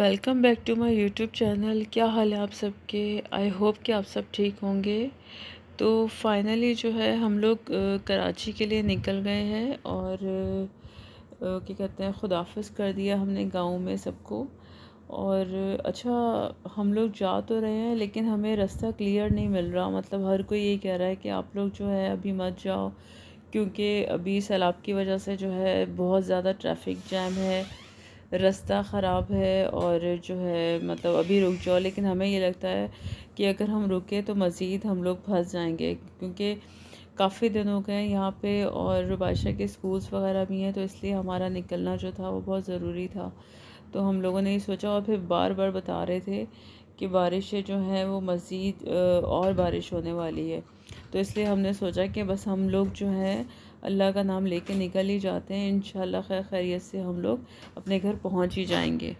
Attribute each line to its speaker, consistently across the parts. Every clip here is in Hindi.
Speaker 1: Welcome back to my YouTube channel क्या हाल है आप सबके आई होप कि आप सब ठीक होंगे तो फाइनली जो है हम लोग कराची के लिए निकल गए हैं और क्या कहते हैं खुदाफज कर दिया हमने गांव में सबको और अच्छा हम लोग जा तो रहे हैं लेकिन हमें रास्ता क्लियर नहीं मिल रहा मतलब हर कोई ये कह रहा है कि आप लोग जो है अभी मत जाओ क्योंकि अभी सैलाब की वजह से जो है बहुत ज़्यादा ट्रैफिक जैम है रास्ता ख़राब है और जो है मतलब अभी रुक जाओ लेकिन हमें ये लगता है कि अगर हम रुके तो मज़ीद हम लोग फंस जाएंगे क्योंकि काफ़ी दिन हो गए यहाँ पे और बादशाह के स्कूल्स वगैरह भी हैं तो इसलिए हमारा निकलना जो था वो बहुत ज़रूरी था तो हम लोगों ने ये सोचा और फिर बार बार बता रहे थे कि बारिशें जो हैं वो मज़ीद और बारिश होने वाली है तो इसलिए हमने सोचा कि बस हम लोग जो हैं अल्लाह का नाम लेके निकल ही जाते हैं इन खैर खैरियत से हम लोग अपने घर पहुंच ही जाएंगे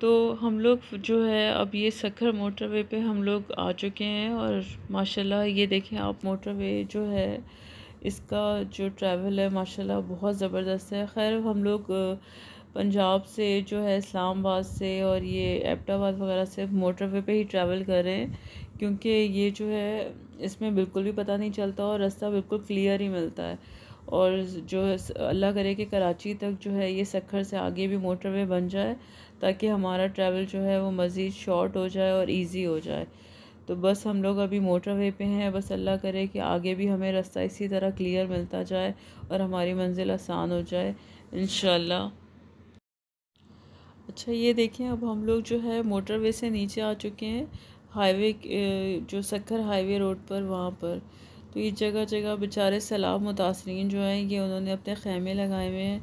Speaker 1: तो हम लोग जो है अब ये सखर मोटरवे पे हम लोग आ चुके हैं और माशाल्लाह ये देखें आप मोटरवे जो है इसका जो ट्रैवल है माशाल्लाह बहुत ज़बरदस्त है खैर हम लोग पंजाब से जो है इस्लामाबाद से और ये एबटाबाद वगैरह से मोटरवे पे ही ट्रैवल कर रहे हैं क्योंकि ये जो है इसमें बिल्कुल भी पता नहीं चलता और रास्ता बिल्कुल क्लियर ही मिलता है और जो है अल्लाह करे कि कराची तक जो है ये सखर से आगे भी मोटरवे बन जाए ताकि हमारा ट्रैवल जो है वो मज़ीद शॉर्ट हो जाए और इजी हो जाए तो बस हम लोग अभी मोटरवे पे हैं बस अल्लाह करे कि आगे भी हमें रास्ता इसी तरह क्लियर मिलता जाए और हमारी मंजिल आसान हो जाए इन अच्छा ये देखें अब हम लोग जो है मोटरवे से नीचे आ चुके हैं हाईवे जो सक्खर हाईवे रोड पर वहाँ पर तो ये जगह जगह बेचारे सैलाब मुतासरी जो हैं ये उन्होंने अपने ख़ैमे लगाए हुए हैं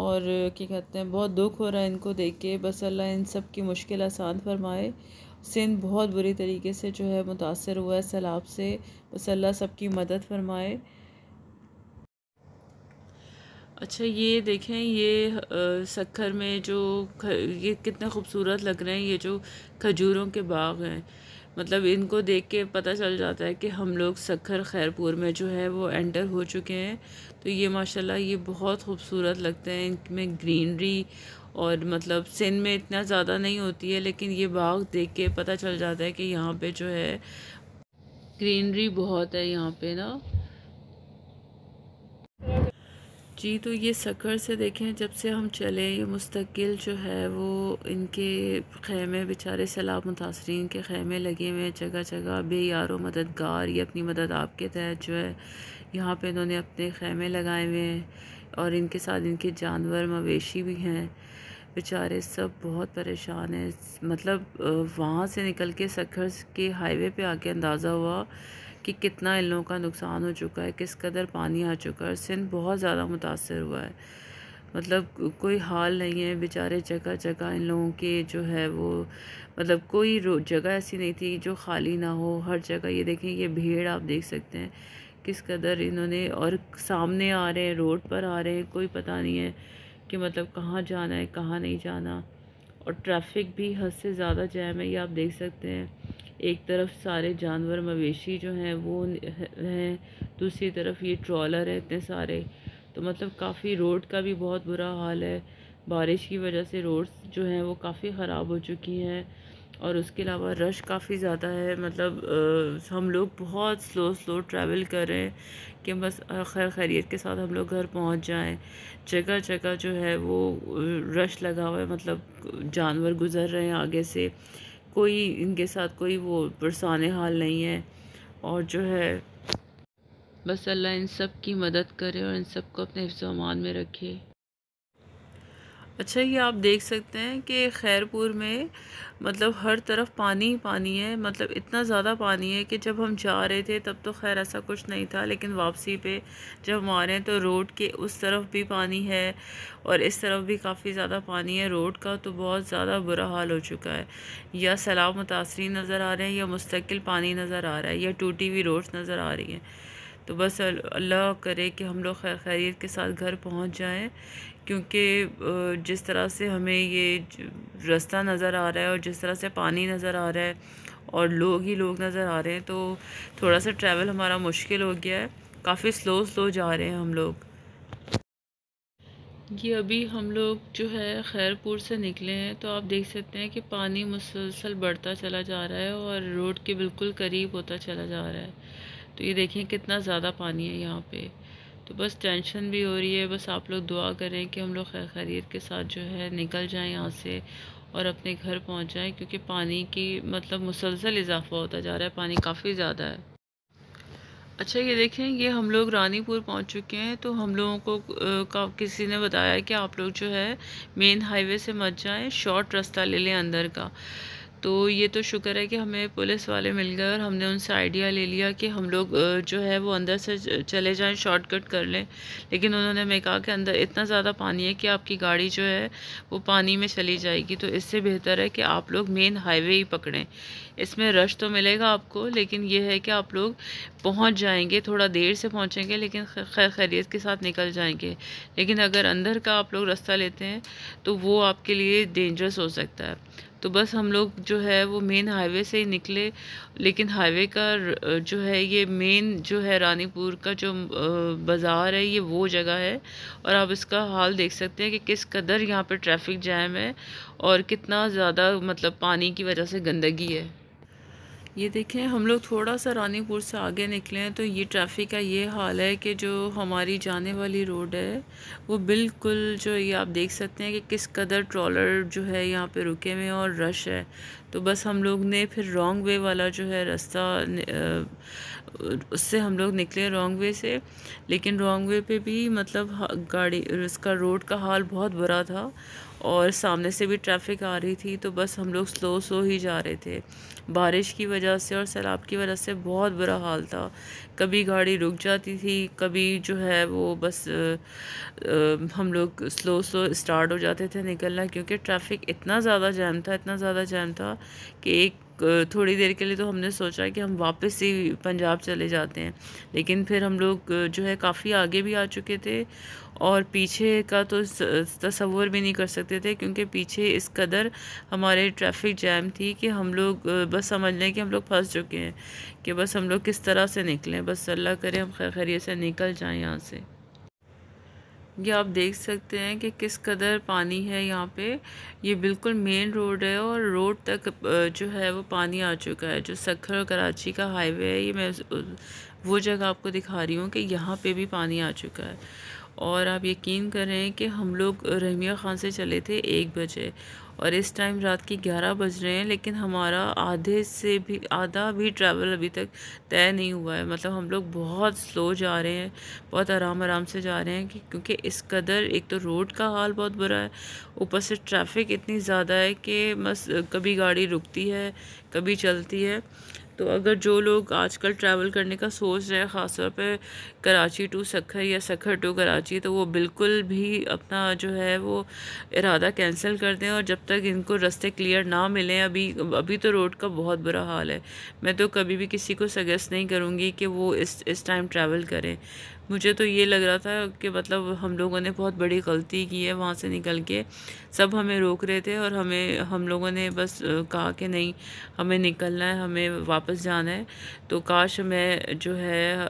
Speaker 1: और क्या कहते हैं बहुत दुख हो रहा है इनको देख के बस अल्लाह इन सब की मुश्किल आसान फरमाए सिंध बहुत बुरी तरीके से जो है मुतासर हुआ है सैलाब से बस अल्लाह सबकी मदद फरमाए अच्छा ये देखें ये सखर में जो ख, ये कितने खूबसूरत लग रहे हैं ये जो खजूरों के बाग हैं मतलब इनको देख के पता चल जाता है कि हम लोग सखर खैरपुर में जो है वो एंटर हो चुके हैं तो ये माशाल्लाह ये बहुत खूबसूरत लगते हैं इनमें ग्रीनरी और मतलब सिंध में इतना ज़्यादा नहीं होती है लेकिन ये बाग देख के पता चल जाता है कि यहाँ पर जो है ग्रीनरी बहुत है यहाँ पर ना जी तो ये सकर से देखें जब से हम चले ये मुस्तकिल जो है वो इनके खेमे बेचारे सैलाब मुतासरीन के खेमे लगे हुए हैं जगह जगह बे यारो मददगार ये अपनी मदद आपके तहत जो है यहाँ पे इन्होंने अपने खेमे लगाए हुए हैं और इनके साथ इनके जानवर मवेशी भी हैं बेचारे सब बहुत परेशान हैं मतलब वहाँ से निकल के सखर के हाईवे पर आके अंदाज़ा हुआ कि कितना इन लोगों का नुकसान हो चुका है किस कदर पानी आ चुका है सिंध बहुत ज़्यादा मुतासर हुआ है मतलब कोई हाल नहीं है बेचारे जगह जगह इन लोगों के जो है वो मतलब कोई जगह ऐसी नहीं थी जो खाली ना हो हर जगह ये देखें ये भीड़ आप देख सकते हैं किस कदर इन्होंने और सामने आ रहे हैं रोड पर आ रहे हैं कोई पता नहीं है कि मतलब कहाँ जाना है कहाँ नहीं जाना और ट्रैफिक भी हद से ज़्यादा जैम है ये आप देख सकते हैं एक तरफ सारे जानवर मवेशी जो हैं वो हैं दूसरी तरफ ये ट्रॉलर है इतने सारे तो मतलब काफ़ी रोड का भी बहुत बुरा हाल है बारिश की वजह से रोड्स जो हैं वो काफ़ी ख़राब हो चुकी हैं और उसके अलावा रश काफ़ी ज़्यादा है मतलब आ, हम लोग बहुत स्लो स्लो ट्रैवल कर रहे हैं कि बस खैर खैरियत के साथ हम लोग घर पहुंच जाएं जगह जगह जो है वो रश लगा हुआ है मतलब जानवर गुजर रहे हैं आगे से कोई इनके साथ कोई वो परसान हाल नहीं है और जो है बस अल्लाह इन सब की मदद करे और इन सबको अपने हिफ्ज़ अमान में रखे अच्छा ये आप देख सकते हैं कि खैरपुर में मतलब हर तरफ पानी ही पानी है मतलब इतना ज़्यादा पानी है कि जब हम जा रहे थे तब तो खैर ऐसा कुछ नहीं था लेकिन वापसी पे जब हम आ रहे हैं तो रोड के उस तरफ भी पानी है और इस तरफ भी काफ़ी ज़्यादा पानी है रोड का तो बहुत ज़्यादा बुरा हाल हो चुका है या सैलाब मुतासरी नज़र आ रहे हैं या मुस्तकिल पानी नज़र आ रहा है या टूटी हुई रोड नज़र आ रही है तो बस अल्लाह करे कि हम लोग खैर खैरियत के साथ घर पहुंच जाएं क्योंकि जिस तरह से हमें ये रास्ता नज़र आ रहा है और जिस तरह से पानी नज़र आ रहा है और लोग ही लोग नज़र आ रहे हैं तो थोड़ा सा ट्रैवल हमारा मुश्किल हो गया है काफ़ी स्लो स्लो जा रहे हैं हम लोग ये अभी हम लोग जो है खैरपुर से निकले हैं तो आप देख सकते हैं कि पानी मुसलसल बढ़ता चला जा रहा है और रोड के बिल्कुल करीब होता चला जा रहा है तो ये देखिए कितना ज़्यादा पानी है यहाँ पे तो बस टेंशन भी हो रही है बस आप लोग दुआ करें कि हम लोग खैर खैरियत के साथ जो है निकल जाएं यहाँ से और अपने घर पहुँच जाएँ क्योंकि पानी की मतलब मुसलसल इजाफा होता जा रहा है पानी काफ़ी ज़्यादा है अच्छा ये देखें ये हम लोग रानीपुर पहुंच चुके हैं तो हम लोगों को का किसी ने बताया कि आप लोग जो है मेन हाईवे से मत जाएं शॉर्ट रास्ता ले लें अंदर का तो ये तो शुक्र है कि हमें पुलिस वाले मिल गए और हमने उनसे आइडिया ले लिया कि हम लोग जो है वो अंदर से चले जाएं शॉर्टकट कर लें लेकिन उन्होंने हमें कहा कि अंदर इतना ज़्यादा पानी है कि आपकी गाड़ी जो है वो पानी में चली जाएगी तो इससे बेहतर है कि आप लोग मेन हाईवे ही पकड़ें इसमें रश तो मिलेगा आपको लेकिन यह है कि आप लोग पहुँच जाएँगे थोड़ा देर से पहुँचेंगे लेकिन खैर खैरियत के साथ निकल जाएंगे लेकिन अगर अंदर का आप लोग रास्ता लेते हैं तो वो आपके लिए डेंजरस हो सकता है तो बस हम लोग जो है वो मेन हाईवे से ही निकले लेकिन हाईवे का जो है ये मेन जो है रानीपुर का जो बाज़ार है ये वो जगह है और आप इसका हाल देख सकते हैं कि किस कदर यहाँ पे ट्रैफिक जैम है और कितना ज़्यादा मतलब पानी की वजह से गंदगी है ये देखें हम लोग थोड़ा सा रानीपुर से आगे निकले हैं तो ये ट्रैफिक का ये हाल है कि जो हमारी जाने वाली रोड है वो बिल्कुल जो ये आप देख सकते हैं कि किस कदर ट्रॉलर जो है यहाँ पे रुके हुए हैं और रश है तो बस हम लोग ने फिर रॉन्ग वे वाला जो है रास्ता उससे हम लोग निकले रॉन्ग वे से लेकिन रॉन्ग वे पर भी मतलब गाड़ी उसका रोड का हाल बहुत बुरा था और सामने से भी ट्रैफिक आ रही थी तो बस हम लोग स्लो स्लो ही जा रहे थे बारिश की वजह से और सैलाब की वजह से बहुत बुरा हाल था कभी गाड़ी रुक जाती थी कभी जो है वो बस आ, हम लोग स्लो स्लो स्टार्ट हो जाते थे निकलना क्योंकि ट्रैफिक इतना ज़्यादा जैम था इतना ज़्यादा जैम था कि एक थोड़ी देर के लिए तो हमने सोचा कि हम वापस ही पंजाब चले जाते हैं लेकिन फिर हम लोग जो है काफ़ी आगे भी आ चुके थे और पीछे का तो तस्वूर भी नहीं कर सकते थे क्योंकि पीछे इस कदर हमारे ट्रैफिक जैम थी कि हम लोग बस समझ लें कि हम लोग फंस चुके हैं कि बस हम लोग किस तरह से निकलें बस अल्लाह करे हम खैर खैरियत से निकल जाएं यहाँ से ये आप देख सकते हैं कि किस कदर पानी है यहाँ पे ये बिल्कुल मेन रोड है और रोड तक जो है वो पानी आ चुका है जो सखर और कराची का हाईवे है ये मैं वो जगह आपको दिखा रही हूँ कि यहाँ पे भी पानी आ चुका है और आप यकीन करें कि हम लोग रहमिया ख़ान से चले थे एक बजे और इस टाइम रात के ग्यारह बज रहे हैं लेकिन हमारा आधे से भी आधा भी ट्रैवल अभी तक तय नहीं हुआ है मतलब हम लोग बहुत स्लो जा रहे हैं बहुत आराम आराम से जा रहे हैं कि क्योंकि इस कदर एक तो रोड का हाल बहुत बुरा है ऊपर से ट्रैफिक इतनी ज़्यादा है कि बस कभी गाड़ी रुकती है कभी चलती है तो अगर जो लोग आजकल ट्रैवल करने का सोच रहे हैं ख़ासतौर पर कराची टू सखर या सखर टू कराची तो वो बिल्कुल भी अपना जो है वो इरादा कैंसिल कर दें और जब तक इनको रास्ते क्लियर ना मिलें अभी अभी तो रोड का बहुत बुरा हाल है मैं तो कभी भी किसी को सजेस्ट नहीं करूँगी कि वो इस इस टाइम ट्रैवल करें मुझे तो ये लग रहा था कि मतलब हम लोगों ने बहुत बड़ी गलती की है वहाँ से निकल के सब हमें रोक रहे थे और हमें हम लोगों ने बस कहा कि नहीं हमें निकलना है हमें वापस जाना है तो काश मैं जो है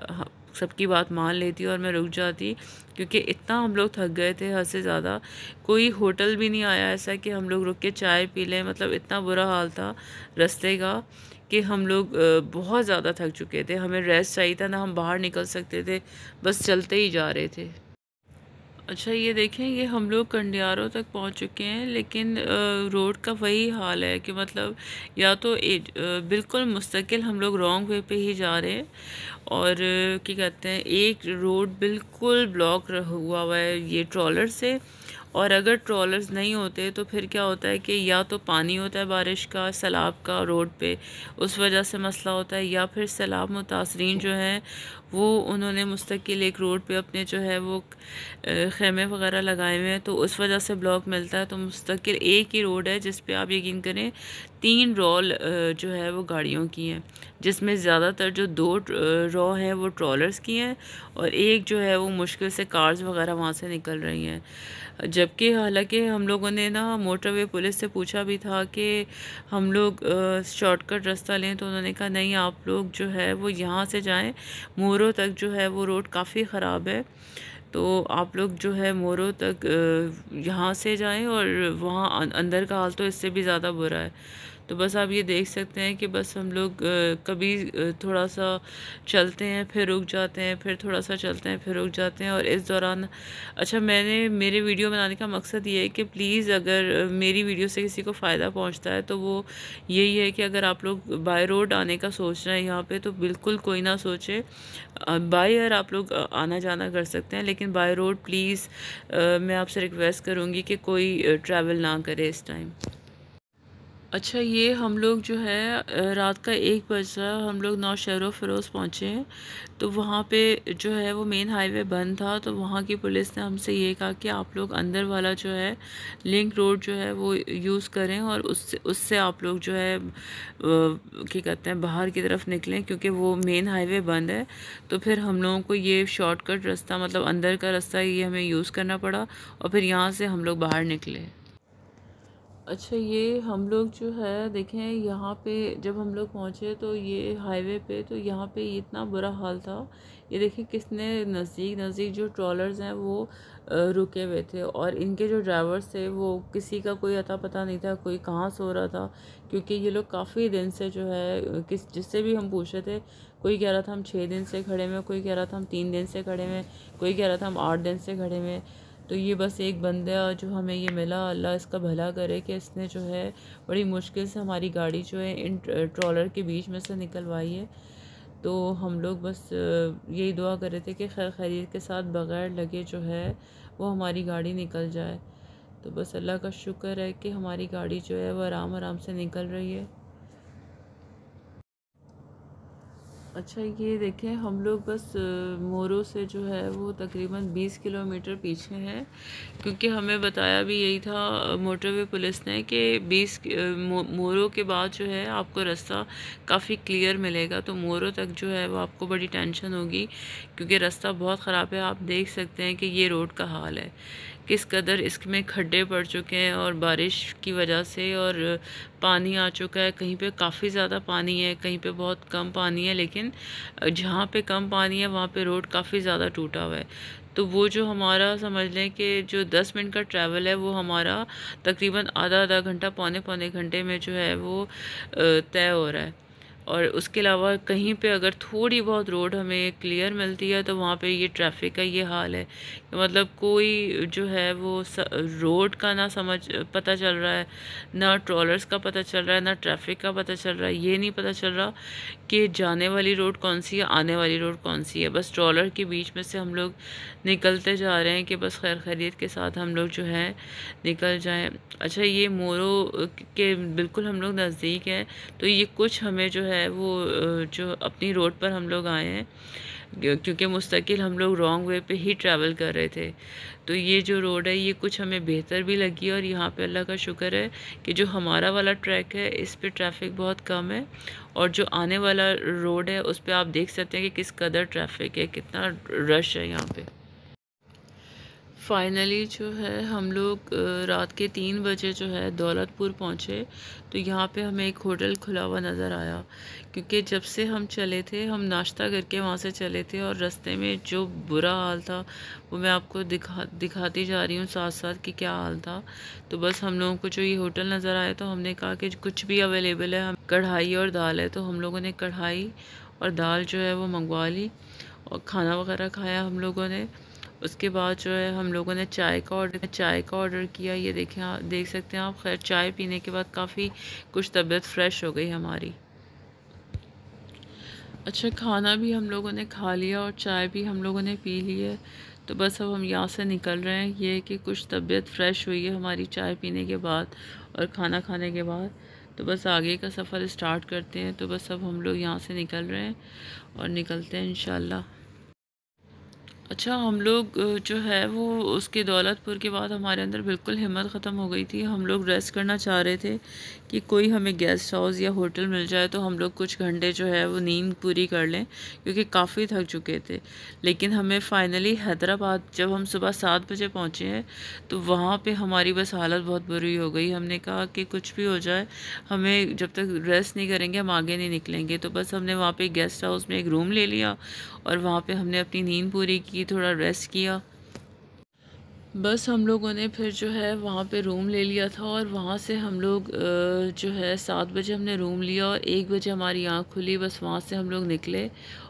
Speaker 1: सबकी बात मान लेती और मैं रुक जाती क्योंकि इतना हम लोग थक गए थे हद से ज़्यादा कोई होटल भी नहीं आया ऐसा कि हम लोग रुक के चाय पी लें मतलब इतना बुरा हाल था रस्ते का कि हम लोग बहुत ज़्यादा थक चुके थे हमें रेस्ट चाहिए था ना हम बाहर निकल सकते थे बस चलते ही जा रहे थे अच्छा ये देखें ये हम लोग कंडियारों तक पहुंच चुके हैं लेकिन रोड का वही हाल है कि मतलब या तो बिल्कुल मुस्तकिल हम लोग रॉन्ग वे पे ही जा रहे हैं और क्या कहते हैं एक रोड बिल्कुल ब्लॉक हुआ हुआ है ये ट्रॉलर से और अगर ट्रॉलर्स नहीं होते तो फिर क्या होता है कि या तो पानी होता है बारिश का सैलाब का रोड पे उस वजह से मसला होता है या फिर सैलाब मुतासरी जो हैं वो उन्होंने मुस्तकिल एक रोड पे अपने जो है वो खेमे वगैरह लगाए हुए हैं तो उस वजह से ब्लॉक मिलता है तो मुस्तकिल एक ही रोड है जिस पे आप यकीन करें तीन रॉल जो है वो गाड़ियों की हैं जिसमें ज़्यादातर जो दो रॉ हैं वो ट्रॉलर्स की हैं और एक जो है वो मुश्किल से कार्स वगैरह वहाँ से निकल रही हैं जबकि हालांकि हम लोगों ने ना मोटरवे पुलिस से पूछा भी था कि हम लोग शॉर्टकट रास्ता लें तो उन्होंने कहा नहीं आप लोग जो है वो यहाँ से जाएँ मोरो तक जो है वो रोड काफ़ी ख़राब है तो आप लोग जो है मोरो तक यहाँ से जाएं और वहाँ अं-, अंदर का हाल तो इससे भी ज़्यादा बुरा है तो बस आप ये देख सकते हैं कि बस हम लोग कभी थोड़ा सा चलते हैं फिर रुक जाते हैं फिर थोड़ा सा चलते हैं फिर रुक जाते हैं और इस दौरान अच्छा मैंने मेरे वीडियो बनाने का मकसद ये है कि प्लीज़ अगर मेरी वीडियो से किसी को फ़ायदा पहुँचता है तो वो यही है कि अगर आप लोग बाय रोड आने का सोच रहे हैं यहाँ पर तो बिल्कुल कोई ना सोचे बाय एयर आप लोग आना जाना कर सकते हैं लेकिन बाय रोड प्लीज़ मैं आपसे रिक्वेस्ट करूँगी कि कोई ट्रैवल ना करे इस टाइम अच्छा ये हम लोग जो है रात का एक बजा हम लोग नौ शहरों फरोज़ पहुँचे हैं तो वहाँ पे जो है वो मेन हाईवे बंद था तो वहाँ की पुलिस ने हमसे ये कहा कि आप लोग अंदर वाला जो है लिंक रोड जो है वो यूज़ करें और उससे उससे आप लोग जो है क्या कहते हैं बाहर की तरफ निकलें क्योंकि वो मेन हाईवे बंद है तो फिर हम लोगों को ये शॉर्टकट रास्ता मतलब अंदर का रास्ता ये हमें यूज़ करना पड़ा और फिर यहाँ से हम लोग बाहर निकले अच्छा ये हम लोग जो है देखें यहाँ पे जब हम लोग पहुँचे तो ये हाईवे पे तो यहाँ पे इतना बुरा हाल था ये देखिए किसने नज़दीक नज़दीक जो ट्रॉलर्स हैं वो रुके हुए थे और इनके जो ड्राइवर्स थे वो किसी का कोई अता पता नहीं था कोई कहाँ सो रहा था क्योंकि ये लोग काफ़ी दिन से जो है किस जिससे भी हम पूछ रहे थे कोई कह रहा था हम छः दिन से खड़े में कोई कह रहा था हम तीन दिन से खड़े में कोई कह रहा था हम आठ दिन से खड़े में तो ये बस एक बंदा जो हमें ये मिला अल्लाह इसका भला करे कि इसने जो है बड़ी मुश्किल से हमारी गाड़ी जो है इन ट्रॉलर के बीच में से निकलवाई है तो हम लोग बस यही दुआ कर रहे थे कि खैर खैरियत के साथ बग़ैर लगे जो है वो हमारी गाड़ी निकल जाए तो बस अल्लाह का शुक्र है कि हमारी गाड़ी जो है वो आराम आराम से निकल रही है अच्छा ये देखें हम लोग बस मोरू से जो है वो तकरीबन 20 किलोमीटर पीछे हैं क्योंकि हमें बताया भी यही था मोटरवे पुलिस ने कि 20 मोरू के बाद जो है आपको रास्ता काफ़ी क्लियर मिलेगा तो मोरू तक जो है वो आपको बड़ी टेंशन होगी क्योंकि रास्ता बहुत ख़राब है आप देख सकते हैं कि ये रोड का हाल है किस कदर इसमें खड्डे पड़ चुके हैं और बारिश की वजह से और पानी आ चुका है कहीं पे काफ़ी ज़्यादा पानी है कहीं पे बहुत कम पानी है लेकिन जहाँ पे कम पानी है वहाँ पे रोड काफ़ी ज़्यादा टूटा हुआ है तो वो जो हमारा समझ लें कि जो दस मिनट का ट्रैवल है वो हमारा तकरीबन आधा आधा घंटा पौने पौने घंटे में जो है वो तय हो रहा है और उसके अलावा कहीं पे अगर थोड़ी बहुत रोड हमें क्लियर मिलती है तो वहाँ पे ये ट्रैफिक का ये हाल है कि मतलब कोई जो है वो रोड का ना समझ पता चल रहा है ना ट्रॉलर्स का पता चल रहा है ना ट्रैफिक का पता चल रहा है ये नहीं पता चल रहा कि जाने वाली रोड कौन सी है आने वाली रोड कौन सी है बस ट्रॉलर के बीच में से हम लोग निकलते जा रहे हैं कि बस खैर खैरियत के साथ हम लोग जो है निकल जाएँ अच्छा ये मोरू के बिल्कुल हम लोग नज़दीक हैं तो ये कुछ हमें जो है है वो जो अपनी रोड पर हम लोग आए हैं क्योंकि मुस्तकिल हम लोग रॉन्ग वे पे ही ट्रैवल कर रहे थे तो ये जो रोड है ये कुछ हमें बेहतर भी लगी और यहाँ पे अल्लाह का शुक्र है कि जो हमारा वाला ट्रैक है इस पे ट्रैफिक बहुत कम है और जो आने वाला रोड है उस पर आप देख सकते हैं कि किस कदर ट्रैफिक है कितना रश है यहाँ पर फाइनली जो है हम लोग रात के तीन बजे जो है दौलतपुर पहुँचे तो यहाँ पे हमें एक होटल खुला हुआ नज़र आया क्योंकि जब से हम चले थे हम नाश्ता करके वहाँ से चले थे और रास्ते में जो बुरा हाल था वो मैं आपको दिखा दिखाती जा रही हूँ साथ साथ कि क्या हाल था तो बस हम लोगों को जो ये होटल नज़र आया तो हमने कहा कि कुछ भी अवेलेबल है हम कढ़ाई और दाल है तो हम लोगों ने कढ़ाई और दाल जो है वो मंगवा ली और खाना वगैरह खाया हम लोगों ने उसके बाद जो है हम लोगों ने चाय का ऑर्डर चाय का ऑर्डर किया ये देखें देख सकते हैं आप खैर चाय पीने के बाद काफ़ी कुछ तबीयत फ़्रेश हो गई हमारी अच्छा खाना भी हम लोगों ने खा लिया और चाय भी हम लोगों ने पी ली है तो बस अब हम यहाँ से निकल रहे हैं ये कि कुछ तबीयत फ़्रेश हुई है हमारी चाय पीने के बाद और खाना खाने के बाद तो बस आगे का सफ़र स्टार्ट करते हैं तो बस अब हम लोग यहाँ से निकल रहे हैं और निकलते हैं इन अच्छा हम लोग जो है वो उसके दौलतपुर के बाद हमारे अंदर बिल्कुल हिम्मत ख़त्म हो गई थी हम लोग रेस्ट करना चाह रहे थे कि कोई हमें गेस्ट हाउस या होटल मिल जाए तो हम लोग कुछ घंटे जो है वो नींद पूरी कर लें क्योंकि काफ़ी थक चुके थे लेकिन हमें फ़ाइनली हैदराबाद जब हम सुबह सात बजे पहुँचे हैं तो वहाँ पर हमारी बस हालत बहुत बुरी हो गई हमने कहा कि कुछ भी हो जाए हमें जब तक रेस्ट नहीं करेंगे हम आगे नहीं निकलेंगे तो बस हमने वहाँ पर गेस्ट हाउस में एक रूम ले लिया और वहाँ पे हमने अपनी नींद पूरी की थोड़ा रेस्ट किया बस हम लोगों ने फिर जो है वहाँ पे रूम ले लिया था और वहाँ से हम लोग जो है सात बजे हमने रूम लिया और एक बजे हमारी आँख खुली बस वहाँ से हम लोग निकले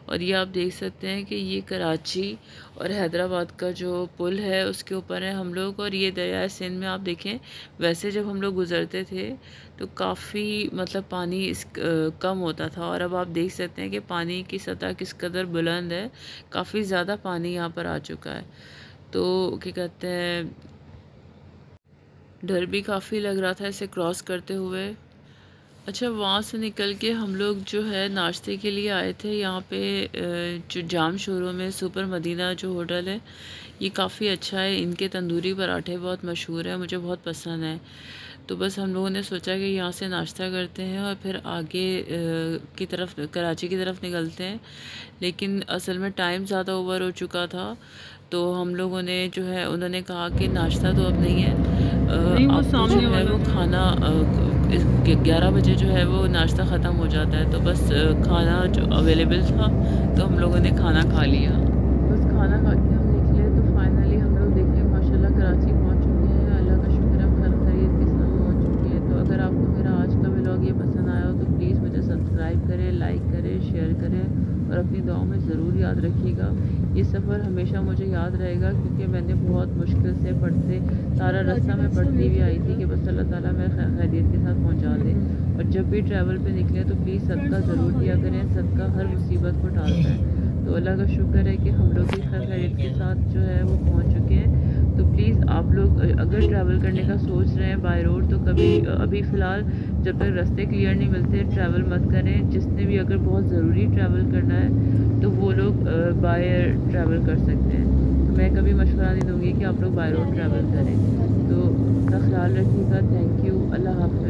Speaker 1: और ये आप देख सकते हैं कि ये कराची और हैदराबाद का जो पुल है उसके ऊपर है हम लोग और ये दरिया सिंध में आप देखें वैसे जब हम लोग गुज़रते थे तो काफ़ी मतलब पानी इस कम होता था और अब आप देख सकते हैं कि पानी की सतह किस कदर बुलंद है काफ़ी ज़्यादा पानी यहाँ पर आ चुका है तो क्या कहते हैं डर भी काफ़ी लग रहा था इसे क्रॉस करते हुए अच्छा वहाँ से निकल के हम लोग जो है नाश्ते के लिए आए थे यहाँ पे जो जाम शोरों में सुपर मदीना जो होटल है ये काफ़ी अच्छा है इनके तंदूरी पराठे बहुत मशहूर हैं मुझे बहुत पसंद है तो बस हम लोगों ने सोचा कि यहाँ से नाश्ता करते हैं और फिर आगे की तरफ कराची की तरफ निकलते हैं लेकिन असल में टाइम ज़्यादा ओवर हो चुका था तो हम लोगों ने जो है उन्होंने कहा कि नाश्ता तो अब नहीं है नहीं, वो सामने है वो खाना ग्यारह बजे जो है वो नाश्ता ख़त्म हो जाता है तो बस खाना जो अवेलेबल था तो हम लोगों ने खाना खा लिया बस खाना खा के हम निकले तो फाइनली हम लोग देखें माशाल्लाह कराची पहुँच ब्लॉग ये पसंद आया हो तो प्लीज़ मुझे सब्सक्राइब करें लाइक करें शेयर करें और अपनी दुआओं में ज़रूर याद रखिएगा ये सफ़र हमेशा मुझे याद रहेगा क्योंकि मैंने बहुत मुश्किल से पढ़ते सारा रास्ता मैं पढ़ती हुई आई थी कि बस अल्लाह ताला मैं खैरियत के साथ पहुंचा दे हम्म, हम्म। और जब भी ट्रैवल पे निकले तो प्लीज़ सदका ज़रूर दिया करें सदका हर मुसीबत को टालता है तो अल्लाह का शुक्र है कि हम लोग भी खैरियत के साथ जो है वो पहुँच लोग अगर ट्रैवल करने का सोच रहे हैं बाय रोड तो कभी अभी फ़िलहाल जब तक रास्ते क्लियर नहीं मिलते ट्रैवल मत करें जिसने भी अगर बहुत ज़रूरी ट्रैवल करना है तो वो लोग बाय ट्रैवल कर सकते हैं तो मैं कभी मशवरा नहीं दूँगी कि आप लोग बाय रोड ट्रैवल करें तो अपना ख्याल रखिएगा थैंक यू अल्लाह हाफ